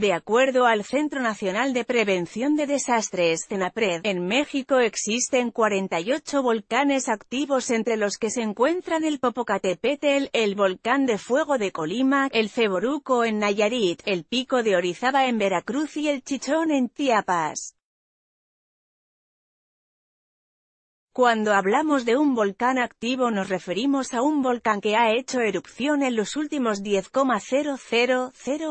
De acuerdo al Centro Nacional de Prevención de Desastres, CENAPRED, en México existen 48 volcanes activos entre los que se encuentran el Popocatépetl, el Volcán de Fuego de Colima, el Ceboruco en Nayarit, el Pico de Orizaba en Veracruz y el Chichón en Chiapas. Cuando hablamos de un volcán activo nos referimos a un volcán que ha hecho erupción en los últimos 10,000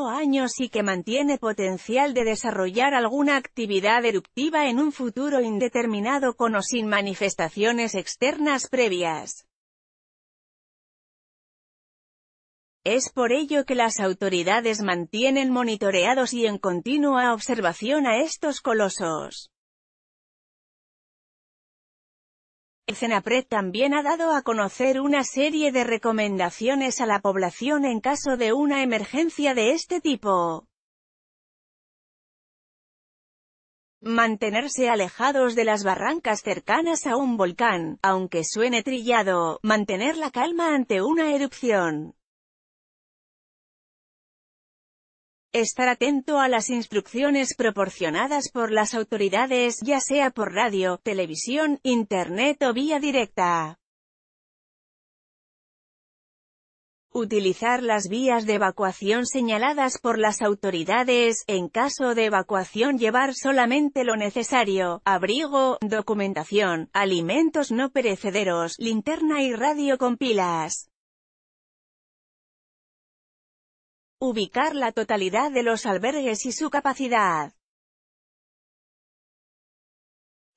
años y que mantiene potencial de desarrollar alguna actividad eruptiva en un futuro indeterminado con o sin manifestaciones externas previas. Es por ello que las autoridades mantienen monitoreados y en continua observación a estos colosos. El Cenapred también ha dado a conocer una serie de recomendaciones a la población en caso de una emergencia de este tipo. Mantenerse alejados de las barrancas cercanas a un volcán, aunque suene trillado, mantener la calma ante una erupción. Estar atento a las instrucciones proporcionadas por las autoridades, ya sea por radio, televisión, internet o vía directa. Utilizar las vías de evacuación señaladas por las autoridades, en caso de evacuación llevar solamente lo necesario, abrigo, documentación, alimentos no perecederos, linterna y radio con pilas. Ubicar la totalidad de los albergues y su capacidad.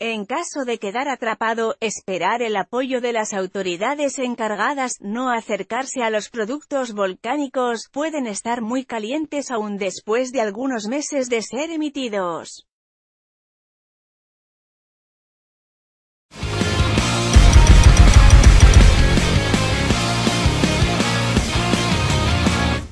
En caso de quedar atrapado, esperar el apoyo de las autoridades encargadas, no acercarse a los productos volcánicos, pueden estar muy calientes aún después de algunos meses de ser emitidos.